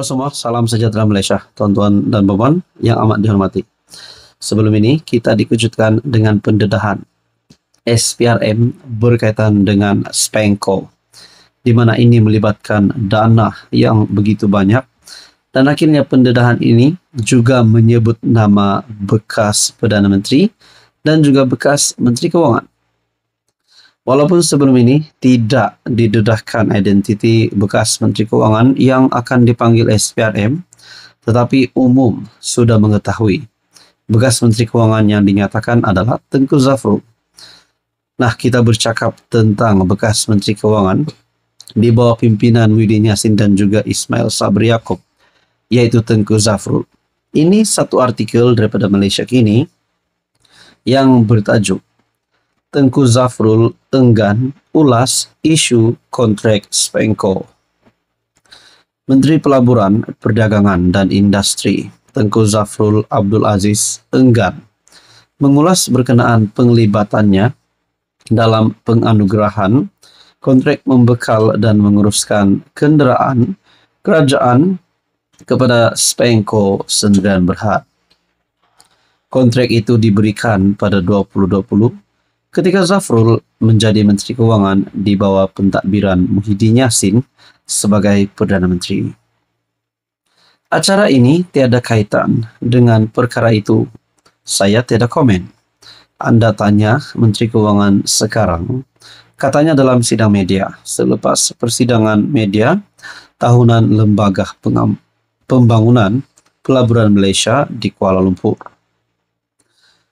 Halo semua, salam sejahtera Malaysia, tuan-tuan dan puan yang amat dihormati. Sebelum ini, kita dikejutkan dengan pendedahan SPRM berkaitan dengan Spanko di mana ini melibatkan dana yang begitu banyak dan akhirnya pendedahan ini juga menyebut nama bekas Perdana Menteri dan juga bekas Menteri Kewangan. Walaupun sebelum ini tidak didedahkan identiti bekas Menteri Keuangan yang akan dipanggil SPRM, tetapi umum sudah mengetahui bekas Menteri Keuangan yang dinyatakan adalah Tengku Zafrul. Nah, kita bercakap tentang bekas Menteri Keuangan di bawah pimpinan Widin Yassin dan juga Ismail Sabri Yaakob, yaitu Tengku Zafrul. Ini satu artikel daripada Malaysia Kini yang bertajuk Tengku Zafrul, enggan, ulas, isu, kontrak, Spenko. Menteri Pelaburan, Perdagangan, dan Industri, Tengku Zafrul Abdul Aziz, enggan, mengulas berkenaan penglibatannya dalam penganugerahan, kontrak membekal dan menguruskan kendaraan, kerajaan, kepada Spenko Sendirian Berhad. Kontrak itu diberikan pada 2020 Ketika Zafrul menjadi Menteri Keuangan di bawah pentadbiran Muhyiddin Yassin sebagai Perdana Menteri. Acara ini tiada kaitan dengan perkara itu. Saya tiada komen. Anda tanya Menteri Keuangan sekarang, katanya dalam sidang media selepas persidangan media tahunan Lembaga Pembangunan Pelaburan Malaysia di Kuala Lumpur.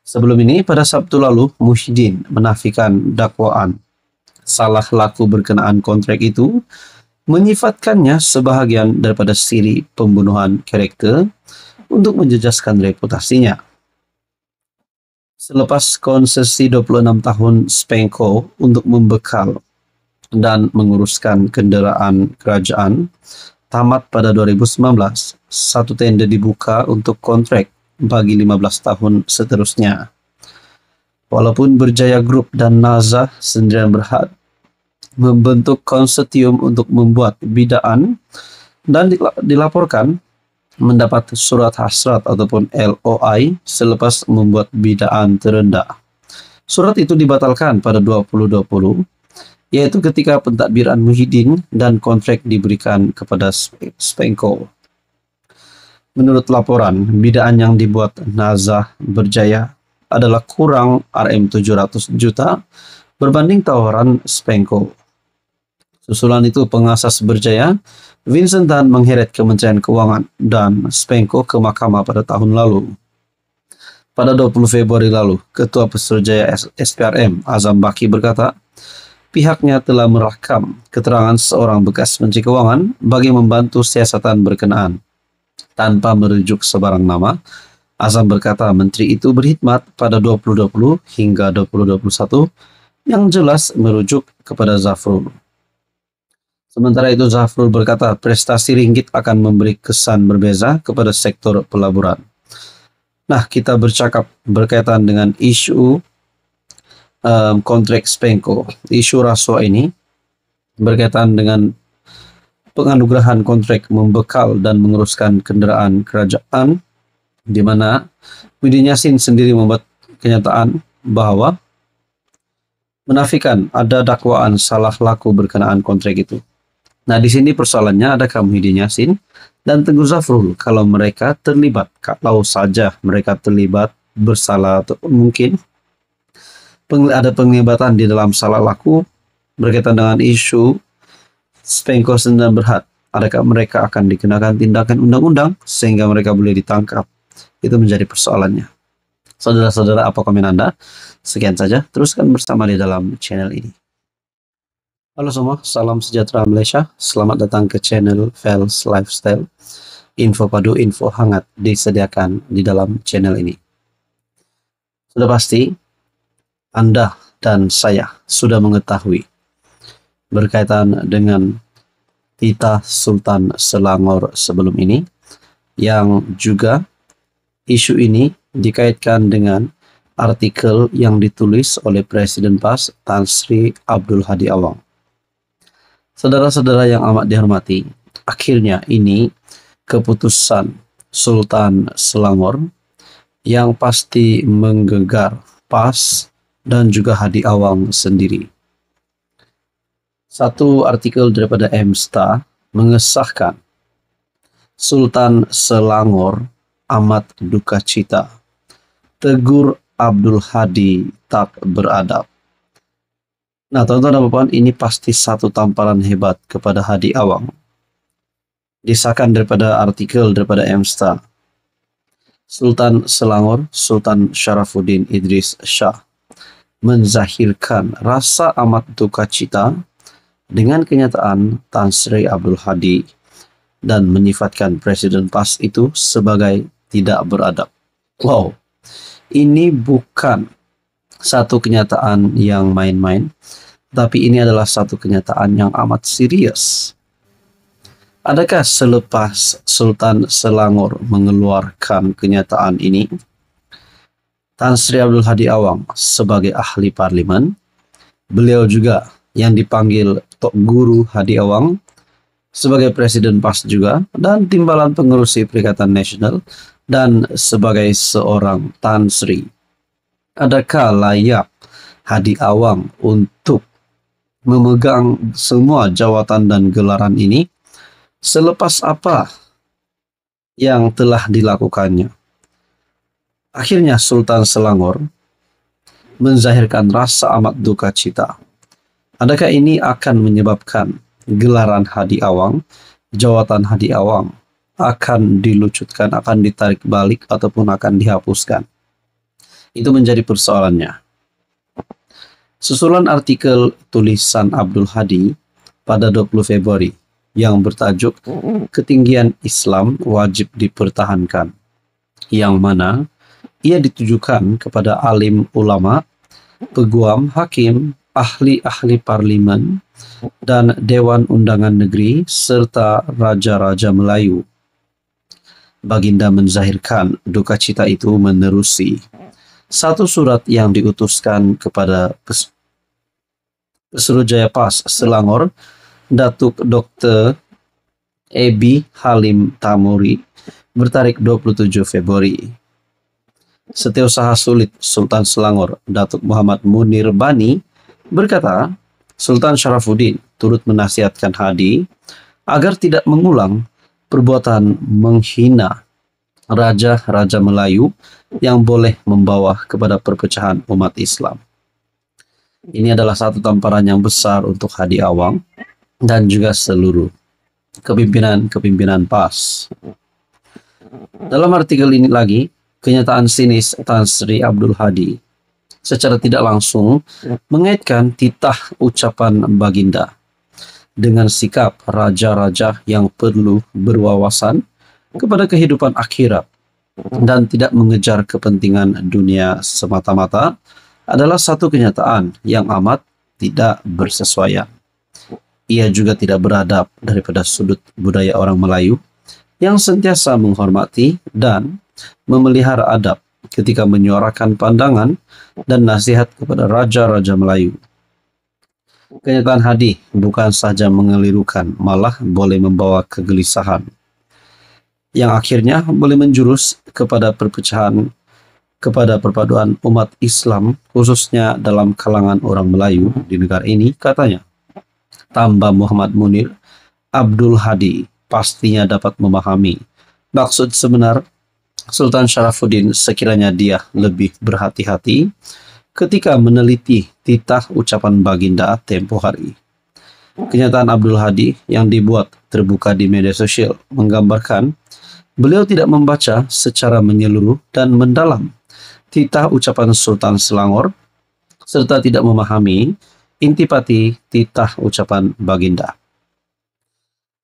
Sebelum ini, pada Sabtu lalu, Muhyiddin menafikan dakwaan salah laku berkenaan kontrak itu, menyifatkannya sebahagian daripada siri pembunuhan karakter untuk menjejaskan reputasinya. Selepas konsesi 26 tahun Spenko untuk membekal dan menguruskan kendaraan kerajaan, tamat pada 2019, satu tenda dibuka untuk kontrak bagi 15 tahun seterusnya. Walaupun Berjaya grup dan Naza sendirian berhad membentuk konsortium untuk membuat bidaan dan dilaporkan mendapat surat hasrat ataupun LOI selepas membuat bidaan terendah. Surat itu dibatalkan pada 2020 yaitu ketika pentadbiran Muhyiddin dan kontrak diberikan kepada Spenko. Menurut laporan, bidaan yang dibuat Nazah berjaya adalah kurang RM700 juta berbanding tawaran Spenko. Susulan itu pengasas berjaya, Vincent Tan mengheret Kementerian Keuangan dan Spenko ke mahkamah pada tahun lalu. Pada 20 Februari lalu, Ketua Peserjaya SPRM Azam Baki berkata, pihaknya telah merakam keterangan seorang bekas Menteri Keuangan bagi membantu siasatan berkenaan tanpa merujuk sebarang nama. Azam berkata menteri itu berkhidmat pada 2020 hingga 2021 yang jelas merujuk kepada Zafrul. Sementara itu Zafrul berkata prestasi ringgit akan memberi kesan berbeza kepada sektor pelaburan. Nah, kita bercakap berkaitan dengan isu um, kontrak Spenko. Isu rasuah ini berkaitan dengan penganugerahan kontrak membekal dan menguruskan kenderaan kerajaan, di mana Widin Yasin sendiri membuat kenyataan bahwa menafikan ada dakwaan salah laku berkenaan kontrak itu. Nah, di sini persoalannya ada Muhyiddin Yasin dan Teguh Zafrul kalau mereka terlibat, kalau saja mereka terlibat bersalah atau mungkin ada penglibatan di dalam salah laku berkaitan dengan isu Spengkos dan Berhad. Adakah mereka akan dikenakan tindakan undang-undang sehingga mereka boleh ditangkap? Itu menjadi persoalannya. Saudara-saudara, apa komen Anda? Sekian saja, teruskan bersama di dalam channel ini. Halo semua, salam sejahtera Malaysia. Selamat datang ke channel Fels Lifestyle. Info padu, info hangat disediakan di dalam channel ini. Sudah pasti, Anda dan saya sudah mengetahui berkaitan dengan titah Sultan Selangor sebelum ini yang juga isu ini dikaitkan dengan artikel yang ditulis oleh Presiden PAS Tan Sri Abdul Hadi Awang. Saudara-saudara yang amat dihormati, akhirnya ini keputusan Sultan Selangor yang pasti menggegar PAS dan juga Hadi Awang sendiri. Satu artikel daripada Emsta mengesahkan Sultan Selangor amat duka cita. Tegur Abdul Hadi tak beradab. Nah, tonton dan bapak, ini pasti satu tamparan hebat kepada Hadi Awang. Disahkan daripada artikel daripada Emsta. Sultan Selangor, Sultan Syarafuddin Idris Shah, menzahirkan rasa amat duka cita dengan kenyataan Tan Sri Abdul Hadi dan menyifatkan presiden pas itu sebagai tidak beradab. Wow, ini bukan satu kenyataan yang main-main, tapi ini adalah satu kenyataan yang amat serius. Adakah selepas Sultan Selangor mengeluarkan kenyataan ini, Tan Sri Abdul Hadi Awang sebagai ahli Parlimen, beliau juga yang dipanggil Tok Guru Hadi Awang sebagai Presiden PAS juga dan Timbalan Pengerusi Perikatan Nasional dan sebagai seorang Tan Sri. Adakah layak Hadi Awang untuk memegang semua jawatan dan gelaran ini selepas apa yang telah dilakukannya? Akhirnya Sultan Selangor menzahirkan rasa amat duka cita Adakah ini akan menyebabkan gelaran Hadi Awang, jawatan Hadi Awang akan dilucutkan, akan ditarik balik ataupun akan dihapuskan? Itu menjadi persoalannya. Susulan artikel tulisan Abdul Hadi pada 20 Februari yang bertajuk Ketinggian Islam Wajib Dipertahankan yang mana ia ditujukan kepada alim ulama, peguam, hakim, ahli-ahli parlimen dan Dewan Undangan Negeri serta Raja-Raja Melayu. Baginda menzahirkan duka cita itu menerusi satu surat yang diutuskan kepada Pesuruh Pesuruhjaya Pas Selangor, Datuk Dr. Ebi Halim Tamuri bertarik 27 Februari. Setiausaha Sulit Sultan Selangor, Datuk Muhammad Munir Bani Berkata, Sultan Syarafuddin turut menasihatkan Hadi agar tidak mengulang perbuatan menghina raja-raja Melayu yang boleh membawa kepada perpecahan umat Islam. Ini adalah satu tamparan yang besar untuk Hadi Awang dan juga seluruh kepimpinan-kepimpinan PAS. Dalam artikel ini lagi, kenyataan sinis Tan Sri Abdul Hadi secara tidak langsung mengaitkan titah ucapan baginda dengan sikap raja-raja yang perlu berwawasan kepada kehidupan akhirat dan tidak mengejar kepentingan dunia semata-mata adalah satu kenyataan yang amat tidak bersesuaian. Ia juga tidak beradab daripada sudut budaya orang Melayu yang sentiasa menghormati dan memelihara adab ketika menyuarakan pandangan dan nasihat kepada raja-raja Melayu. Kenyataan hadis bukan saja mengelirukan, malah boleh membawa kegelisahan. Yang akhirnya boleh menjurus kepada perpecahan kepada perpaduan umat Islam khususnya dalam kalangan orang Melayu di negara ini katanya. Tambah Muhammad Munir, Abdul Hadi pastinya dapat memahami maksud sebenar Sultan Syarafuddin sekiranya dia lebih berhati-hati ketika meneliti titah ucapan baginda tempo hari. Kenyataan Abdul Hadi yang dibuat terbuka di media sosial menggambarkan beliau tidak membaca secara menyeluruh dan mendalam titah ucapan Sultan Selangor serta tidak memahami intipati titah ucapan baginda.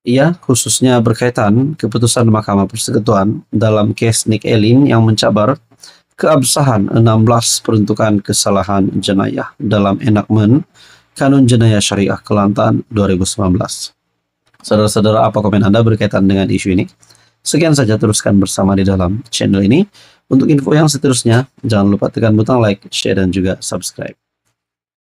Ia khususnya berkaitan keputusan Mahkamah Persekutuan dalam kes Nick Elin yang mencabar keabsahan 16 peruntukan kesalahan jenayah dalam enakmen Kanun Jenayah Syariah Kelantan 2019. Saudara-saudara, apa komen Anda berkaitan dengan isu ini? Sekian saja teruskan bersama di dalam channel ini. Untuk info yang seterusnya, jangan lupa tekan butang like, share, dan juga subscribe.